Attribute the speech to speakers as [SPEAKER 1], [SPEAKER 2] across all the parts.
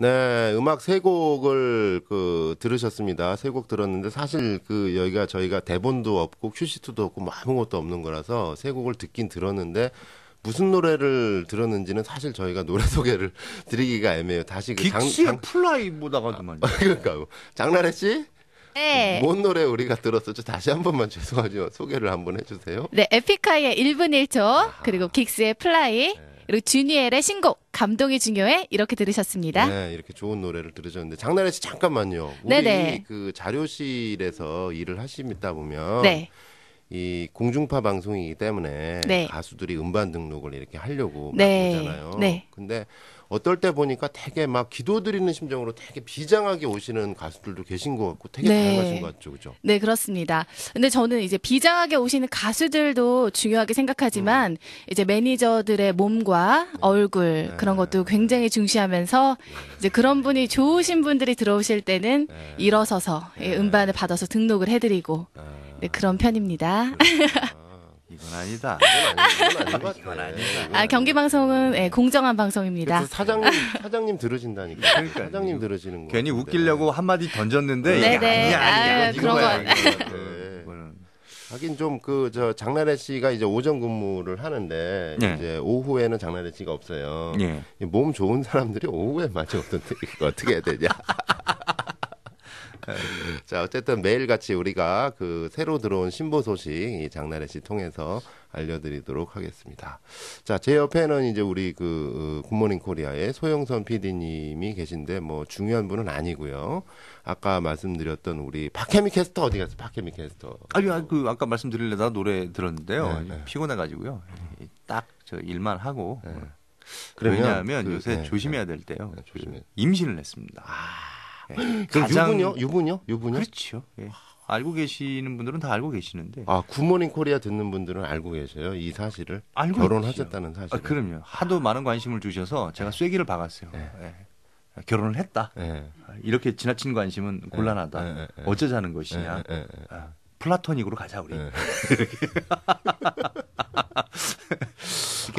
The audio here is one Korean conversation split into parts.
[SPEAKER 1] 네, 음악 세 곡을 그 들으셨습니다. 세 곡 들었는데 사실 그 여기가 저희가 대본도 없고 큐시트도 없고 뭐 아무것도 없는 거라서 세 곡을 듣긴 들었는데 무슨 노래를 들었는지는 사실 저희가 노래 소개를 드리기가 애매해요. 다시 그 장, 장... 플라이 보다가도만 아, 그러니까 장나래 씨
[SPEAKER 2] 네. 뭔
[SPEAKER 1] 노래 우리가 들었었죠? 다시 한 번만 죄송하지만 소개를 한번 해주세요.
[SPEAKER 2] 네, 에픽하이의 1분 1초, 아. 그리고 긱스의 플라이, 네. 그리고 주니엘의 신곡 감동이 중요해 이렇게 들으셨습니다. 네,
[SPEAKER 1] 이렇게 좋은 노래를 들으셨는데 장나래 씨 잠깐만요. 우리 네네. 그 자료실에서 일을 하시다 보면 네. 이 공중파 방송이기 때문에 네. 가수들이 음반 등록을 이렇게 하려고 네. 막그잖아요 네. 근데 어떨 때 보니까 되게 막 기도드리는 심정으로 되게 비장하게 오시는 가수들도 계신 것 같고 되게 네. 다양하신 것 같죠, 그죠?
[SPEAKER 2] 네, 그렇습니다. 근데 저는 이제 비장하게 오시는 가수들도 중요하게 생각하지만 음. 이제 매니저들의 몸과 네. 얼굴 네. 그런 것도 굉장히 중시하면서 네. 이제 그런 분이 좋으신 분들이 들어오실 때는 네. 일어서서 네. 음반을 받아서 등록을 해드리고 아. 네. 그런 편입니다. 이건 아니다. 이건 아니, 이건 아닌 것아 아, 경기 방송은 예, 공정한 방송입니다. 사장님 네. 사장님 들으신다니까. 그러니까 사장님 들으시는 거. 괜히 웃기려고 한마디 던졌는데 네. 이게 아니야 네, 아니야. 아 그런 거
[SPEAKER 1] 하긴 좀 그 저 장나래 씨가 이제 오전 근무를 하는데 네. 이제 오후에는 장나래 씨가 없어요. 예. 몸 좋은 사람들이 오후에 많이 없던데 이거 어떻게 해야 되냐. 자, 어쨌든 매일같이 우리가 그 새로 들어온 신보 소식 이 장나래 씨 통해서 알려드리도록 하겠습니다. 자, 제 옆에는 이제 우리 그 어, 굿모닝 코리아의 소영선 PD님이 계신데 뭐 중요한 분은 아니고요. 아까 말씀드렸던 우리 박혜미 캐스터 어디 갔어? 박혜미 캐스터.
[SPEAKER 2] 아니요, 그 아까 말씀드리려다 노래 들었는데요. 네, 네. 피곤해가지고 요딱 저 일만 하고. 네. 왜냐하면 그, 요새 네, 조심해야 네. 될 때요. 네, 그 조심해. 임신을 했습니다. 아. 네. 가장... 유분녀 유부녀, 유부녀. 그렇죠. 예. 알고 계시는 분들은 다 알고 계시는데. 아, 굿모닝 코리아 듣는 분들은 알고 계세요? 이 사실을? 알고 결혼하셨다는 사실. 아, 그럼요. 하도 많은 관심을 주셔서 제가 네. 쐐기를 박았어요. 네. 네. 결혼을 했다. 네. 아, 이렇게 지나친 관심은 네. 곤란하다. 네, 어쩌자는 것이냐. 아, 플라토닉으로 가자, 우리.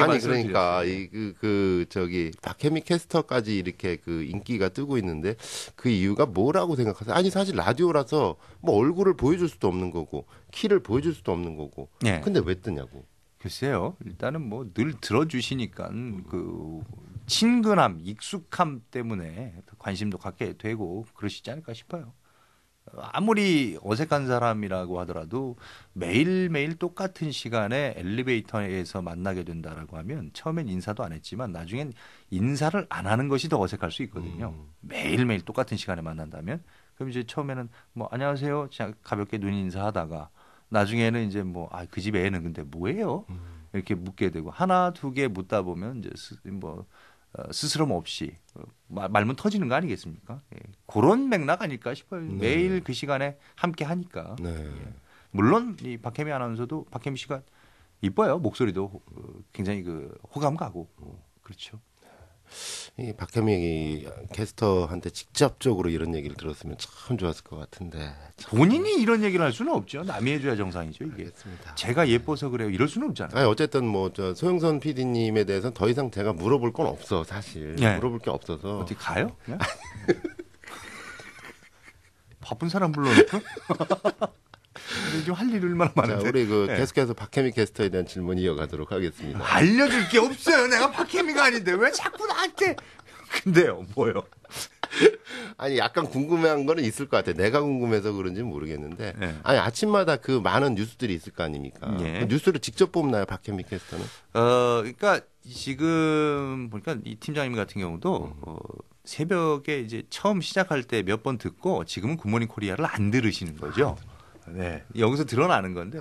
[SPEAKER 2] 맞게 아니 그러니까
[SPEAKER 1] 이그 그 저기 다케미 캐스터까지 이렇게 그 인기가 뜨고 있는데 그 이유가 뭐라고 생각하세요? 아니 사실 라디오라서
[SPEAKER 2] 뭐 얼굴을 보여줄 수도 없는 거고 키를 보여줄 수도 없는 거고. 네. 근데 왜 뜨냐고. 글쎄요. 일단은 뭐 늘 들어주시니까 그 친근함, 익숙함 때문에 관심도 갖게 되고 그러시지 않을까 싶어요. 아무리 어색한 사람이라고 하더라도 매일매일 똑같은 시간에 엘리베이터에서 만나게 된다라고 하면 처음엔 인사도 안 했지만 나중엔 인사를 안 하는 것이 더 어색할 수 있거든요. 음. 매일매일 똑같은 시간에 만난다면 그럼 이제 처음에는 뭐 안녕하세요. 그냥 가볍게 눈 인사하다가 나중에는 이제 뭐아그 집 애는 근데 뭐예요? 음. 이렇게 묻게 되고 하나 두 개 묻다 보면 이제 뭐 어, 스스럼 없이 어, 말문 터지는 거 아니겠습니까? 예. 그런 맥락 아닐까 싶어요. 네. 매일 그 시간에 함께 하니까. 네. 예. 물론 이 박혜미 아나운서도 박혜미 씨가 이뻐요 목소리도 어, 굉장히 그 호감 가고 그렇죠. 이박현미
[SPEAKER 1] 캐스터한테 직접적으로 이런 얘기를 들었으면 참 좋았을 것 같은데. 참. 본인이 이런 얘기를 할 수는 없죠. 남이 해줘야 정상이죠. 이게. 알겠습니다. 제가 예뻐서 그래요. 이럴 수는 없잖아요. 아니, 어쨌든 뭐 저 소영선 PD님에 대해서더 이상 제가 물어볼 건 없어 사실. 네. 물어볼 게 없어서. 어떻 가요? 바쁜 사람 불러놓고? 그래할 일이 얼마나 많은데. 자, 우리 그 네. 계속해서 박혜미 캐스터에 대한 질문 이어가도록 하겠습니다.
[SPEAKER 2] 알려줄 게 없어요. 내가 박혜미가 아닌데 왜 자꾸 나한테. 근데요, 뭐요?
[SPEAKER 1] 아니 약간 궁금한 거는 있을 것 같아. 내가 궁금해서 그런지 모르겠는데. 네. 아니 아침마다 그 많은 뉴스들이 있을 거 아닙니까? 네. 뉴스를 직접 뽑나요, 박현미
[SPEAKER 2] 캐스터는? 어, 그러니까 지금 보니까 이 팀장님 같은 경우도 어, 새벽에 이제 처음 시작할 때 몇 번 듣고 지금은 굿모닝 코리아를 안 들으시는 거죠. 아, 네. 여기서 드러나는 건데.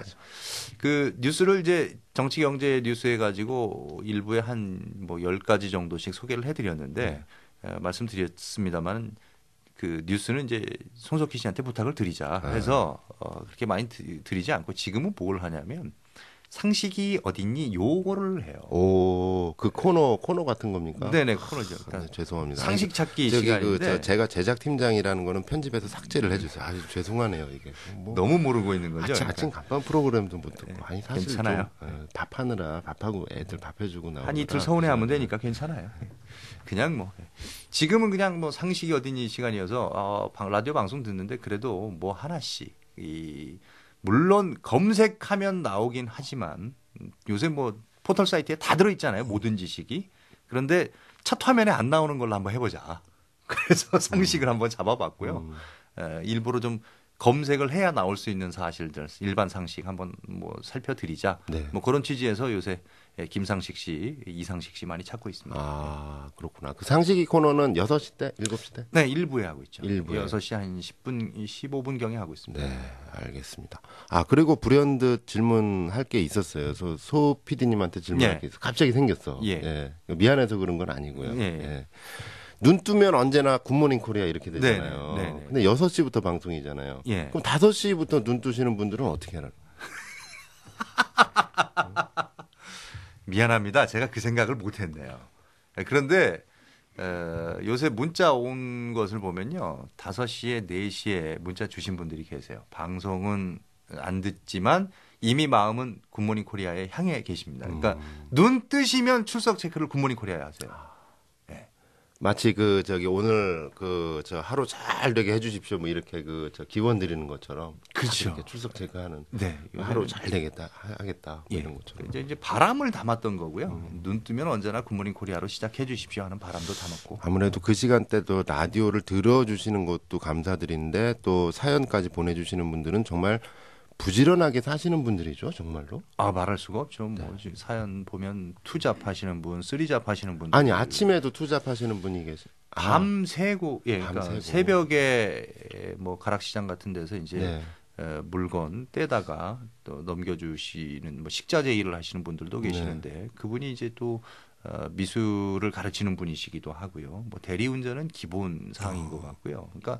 [SPEAKER 2] 그 뉴스를 이제 정치 경제 뉴스해 가지고 일부에 한뭐1 0가지 정도씩 소개를 해 드렸는데 네. 어, 말씀드렸습니다만 그 뉴스는 이제 손석희 씨한테 부탁을 드리자 네. 해서 네. 어, 그렇게 많이 드리지 않고 지금은 뭘 하냐면 상식이 어딨니 요거를 해요. 오, 그 네. 코너 코너 같은 겁니까? 네네 코너죠. 아, 네, 죄송합니다. 상식 찾기 저기 그 시간인데 그 제가
[SPEAKER 1] 제작 팀장이라는 거는 편집해서 삭제를 해주세요. 아주 죄송하네요 이게 뭐 너무 모르고 있는 거죠. 아침, 그러니까. 간판 프로그램도 못 듣고 네, 아니 사실 괜찮아요. 좀, 예, 네. 밥하느라
[SPEAKER 2] 밥하고 애들 밥해주고 나 아니, 둘 서운해하면 되니까 괜찮아요. 그냥 뭐 예. 지금은 그냥 뭐 상식이 어딨니 시간이어서 어, 방, 라디오 방송 듣는데 그래도 뭐 하나씩 이 물론 검색하면 나오긴 하지만 요새 뭐 포털 사이트에 다 들어 있잖아요. 모든 지식이. 그런데 첫 화면에 안 나오는 걸로 한번 해보자. 그래서 음. 상식을 한번 잡아봤고요. 음. 에, 일부러 좀 검색을 해야 나올 수 있는 사실들 일반 상식 한번 뭐 살펴드리자. 네. 뭐 그런 취지에서 요새 예, 김상식 씨, 이상식 씨 많이 찾고 있습니다. 아, 예. 그렇구나. 그
[SPEAKER 1] 상식이 코너는
[SPEAKER 2] 6시 때, 7시 때? 네, 1부에 하고 있죠. 1부에. 6시 한 10분, 15분경에 하고 있습니다. 네, 알겠습니다.
[SPEAKER 1] 아, 그리고 불현듯 질문할 게 있었어요. 소, 소 PD님한테 질문할 예. 게 있어. 갑자기 생겼어. 예. 예. 미안해서 그런 건 아니고요. 예. 예. 눈 뜨면 언제나 굿모닝 코리아 이렇게 네, 네, 되잖아요. 네네, 근데 6시부터 방송이잖아요. 예. 그럼
[SPEAKER 2] 5시부터 눈 뜨시는 분들은 어떻게 하나요? 미안합니다. 제가 그 생각을 못했네요. 예, 그런데 어, 요새 문자 온 것을 보면요. 5시에, 4시에 문자 주신 분들이 계세요. 방송은 안 듣지만 이미 마음은 굿모닝 코리아에 향해 계십니다. 그러니까 음. 눈 뜨시면 출석 체크를 굿모닝 코리아에 하세요. 마치
[SPEAKER 1] 그 저기 오늘 그 저 하루 잘 되게 해주십시오 뭐 이렇게 그 저 기원 드리는 것처럼 그렇죠
[SPEAKER 2] 출석 제거하는 네. 하루 잘 되겠다 하겠다 뭐 예. 이런 것처럼 이제, 이제 바람을 담았던 거고요 음. 눈 뜨면 언제나 굿모닝 코리아로 시작해 주십시오 하는 바람도 담았고
[SPEAKER 1] 아무래도 그 시간대도 라디오를 들어주시는 것도 감사드리는데또 사연까지 보내주시는 분들은 정말 부지런하게 사시는 분들이죠,
[SPEAKER 2] 정말로. 아 말할 수가 없죠. 뭐 네. 사연 보면 투잡 하시는 분, 쓰리잡 하시는 분. 아니 아침에도 투잡 하시는 분이 계세요.
[SPEAKER 1] 아. 밤새고 예, 그러니까 밤새고.
[SPEAKER 2] 새벽에 뭐 가락시장 같은 데서 이제 네. 어, 물건 떼다가 또 넘겨주시는 뭐 식자재 일을 하시는 분들도 네. 계시는데 네. 그분이 이제 또 어, 미술을 가르치는 분이시기도 하고요. 뭐 대리운전은 기본 사항인 어. 것 아. 같고요. 그러니까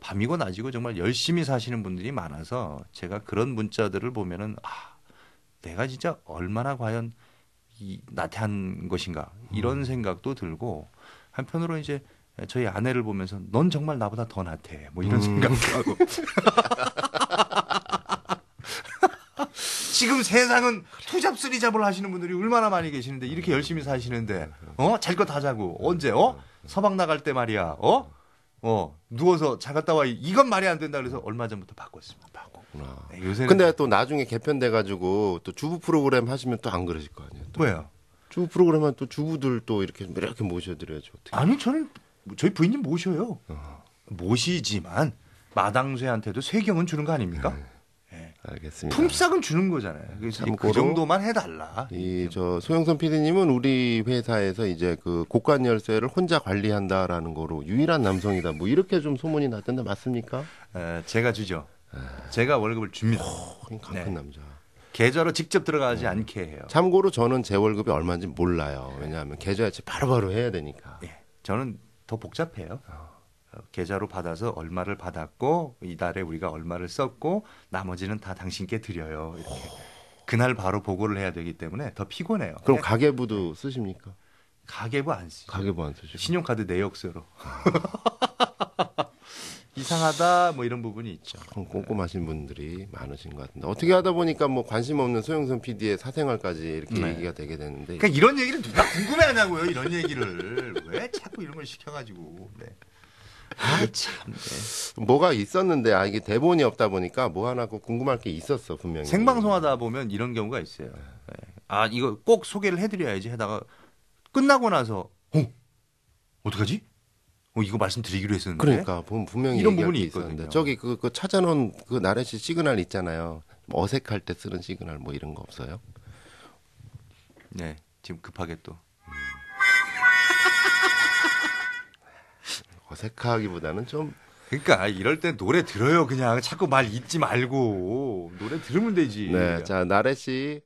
[SPEAKER 2] 밤이고 낮이고 정말 열심히 사시는 분들이 많아서 제가 그런 문자들을 보면은 아 내가 진짜 얼마나 과연 이 나태한 것인가 이런 음. 생각도 들고 한편으로 이제 저희 아내를 보면서 넌 정말 나보다 더 나태 해뭐 이런 음. 생각도 하고 지금 세상은 투잡 쓰리잡을 하시는 분들이 얼마나 많이 계시는데 이렇게 열심히 사시는데 어? 잘 것 다 자고 언제 어? 서방 나갈 때 말이야. 어? 어, 누워서 자갔다 와 이건 말이 안 된다 그래서 얼마 전부터
[SPEAKER 1] 바꿨습니다. 바꿨구나. 네, 요새 근데 또 나중에 개편돼 가지고 또 주부 프로그램 하시면 또 안
[SPEAKER 2] 그러실 거 아니에요. 또. 왜요? 주부 프로그램은 또 주부들 또 이렇게 이렇게 모셔드려야죠. 어떻게. 아니 저는 뭐 저희 부인님 모셔요. 어. 모시지만 마당쇠한테도 세경은 주는 거 아닙니까? 네. 알겠습니다. 품삯은 주는 거잖아요. 그 정도만 해달라.
[SPEAKER 1] 이 저 소영선 PD님은 우리 회사에서 이제 그 고관 열쇠를 혼자 관리한다라는 거로 유일한 남성이다. 뭐 이렇게 좀 소문이 났던데 맞습니까? 에, 제가 주죠.
[SPEAKER 2] 에... 제가 월급을 줍니다. 어, 강한 네. 남자. 계좌로 직접 들어가지 네. 않게 해요.
[SPEAKER 1] 참고로 저는 제 월급이 얼마인지 몰라요. 왜냐하면 계좌 이체 바로바로 해야 되니까. 예. 저는
[SPEAKER 2] 더 복잡해요. 어. 어, 계좌로 받아서 얼마를 받았고 이달에 우리가 얼마를 썼고 나머지는 다 당신께 드려요. 이렇게. 그날 바로 보고를 해야 되기 때문에 더 피곤해요. 그럼 예? 가계부도 쓰십니까? 가계부 안 쓰죠. 가계부 안 쓰죠. 신용카드 내역서로. 이상하다 뭐 이런 부분이 있죠. 그럼 네.
[SPEAKER 1] 꼼꼼하신 분들이 많으신 것 같은데 어떻게 하다 보니까 뭐 관심 없는 소영선 PD의 사생활까지 이렇게 네. 얘기가 되게 되는데. 그러니까 이런 얘기를 누가 궁금해하냐고요. 이런 얘기를 왜
[SPEAKER 2] 자꾸 이런 걸 시켜가지고. 네.
[SPEAKER 1] 아, 참. 네. 뭐가 있었는데 아 이게 대본이 없다
[SPEAKER 2] 보니까 뭐 하나 궁금할 게 있었어 분명히. 생방송하다 보면 이런 경우가 있어요. 네. 아 이거 꼭 소개를 해드려야지 하다가 끝나고 나서 어 어떡하지? 어, 이거 말씀드리기로 했었는데. 그러니까 분명히 이런 부분이 있거든요. 저기 그, 그 찾아놓은
[SPEAKER 1] 그 나래시 시그널 있잖아요. 어색할 때 쓰는 시그널 뭐 이런 거 없어요?
[SPEAKER 2] 네, 지금 급하게 또. 음. 어색하기보다는 좀 그러니까 이럴 때 노래 들어요 그냥 자꾸 말
[SPEAKER 1] 잊지 말고 노래 들으면 되지. 네, 자 나래 씨